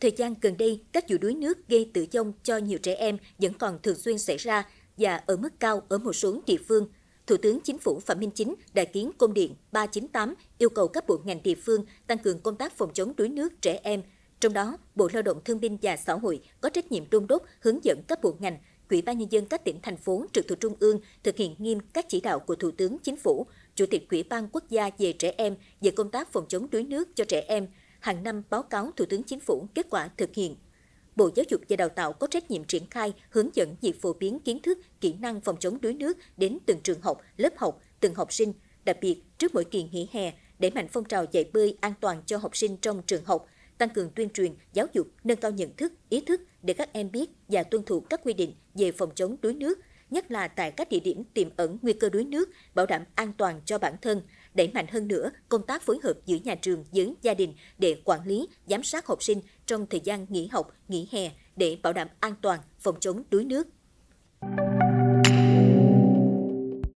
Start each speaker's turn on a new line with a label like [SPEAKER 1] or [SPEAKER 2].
[SPEAKER 1] Thời gian gần đây, các vụ đuối nước gây tử vong cho nhiều trẻ em vẫn còn thường xuyên xảy ra và ở mức cao ở một số địa phương. Thủ tướng Chính phủ Phạm Minh Chính đã kiến công điện 398 yêu cầu các bộ ngành địa phương tăng cường công tác phòng chống đuối nước trẻ em. Trong đó, Bộ Lao động Thương binh và Xã hội có trách nhiệm đôn đốc hướng dẫn các bộ ngành, Ủy ban nhân dân các tỉnh thành phố trực thuộc trung ương thực hiện nghiêm các chỉ đạo của Thủ tướng Chính phủ, Chủ tịch Ủy ban quốc gia về trẻ em về công tác phòng chống đuối nước cho trẻ em – hàng năm báo cáo Thủ tướng Chính phủ kết quả thực hiện. Bộ Giáo dục và Đào tạo có trách nhiệm triển khai, hướng dẫn việc phổ biến kiến thức, kỹ năng phòng chống đuối nước đến từng trường học, lớp học, từng học sinh, đặc biệt trước mỗi kỳ nghỉ hè, để mạnh phong trào dạy bơi an toàn cho học sinh trong trường học, tăng cường tuyên truyền, giáo dục, nâng cao nhận thức, ý thức để các em biết và tuân thủ các quy định về phòng chống đuối nước, nhất là tại các địa điểm tiềm ẩn nguy cơ đuối nước, bảo đảm an toàn cho bản thân, đẩy mạnh hơn nữa công tác phối hợp giữa nhà trường với gia đình để quản lý, giám sát học sinh trong thời gian nghỉ học, nghỉ hè để bảo đảm an toàn, phòng chống đuối nước.